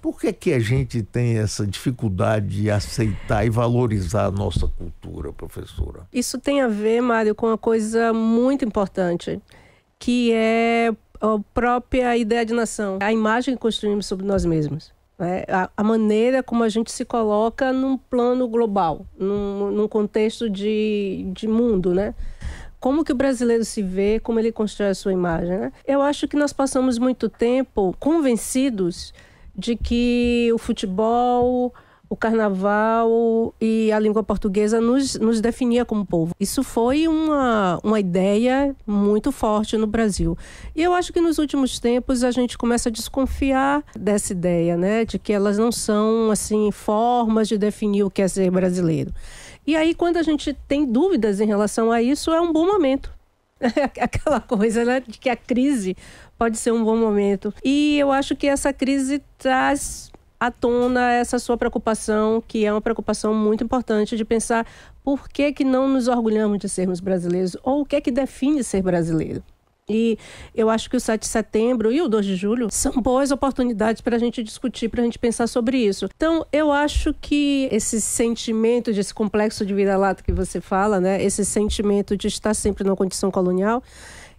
Por que, que a gente tem essa dificuldade de aceitar e valorizar a nossa cultura, professora? Isso tem a ver, Mário, com uma coisa muito importante, que é a própria ideia de nação, a imagem que construímos sobre nós mesmos. Né? A, a, maneira como a gente se coloca num plano global, num, num contexto de, de mundo, né? como que o brasileiro se vê, como ele constrói a sua imagem. Né? Eu acho que nós passamos muito tempo convencidos de que o futebol, o carnaval e a língua portuguesa nos, nos definia como povo. Isso foi uma, uma ideia muito forte no Brasil. E eu acho que nos últimos tempos a gente começa a desconfiar dessa ideia, né? De que elas não são, assim, formas de definir o que é ser brasileiro. E aí, quando a gente tem dúvidas em relação a isso, é um bom momento aquela coisa, né? De que a crise pode ser um bom momento. E eu acho que essa crise traz à tona essa sua preocupação, que é uma preocupação muito importante de pensar por que, que não nos orgulhamos de sermos brasileiros ou o que é que define ser brasileiro. E eu acho que o 7 de setembro e o 2 de julho são boas oportunidades para a gente discutir, para a gente pensar sobre isso. Então, eu acho que esse sentimento desse complexo de vira-lata que você fala, né? Esse sentimento de estar sempre numa condição colonial,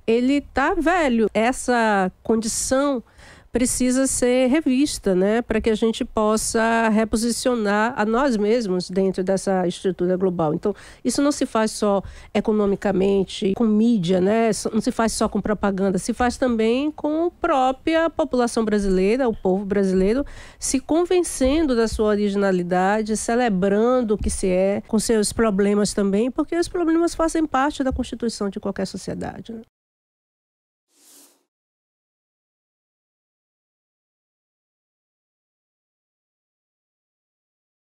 ele tá velho. Essa condição precisa ser revista, né, para que a gente possa reposicionar a nós mesmos dentro dessa estrutura global. Então, isso não se faz só economicamente, com mídia, né, não se faz só com propaganda, se faz também com a própria população brasileira, o povo brasileiro, se convencendo da sua originalidade, celebrando o que se é, com seus problemas também, porque os problemas fazem parte da constituição de qualquer sociedade. Né?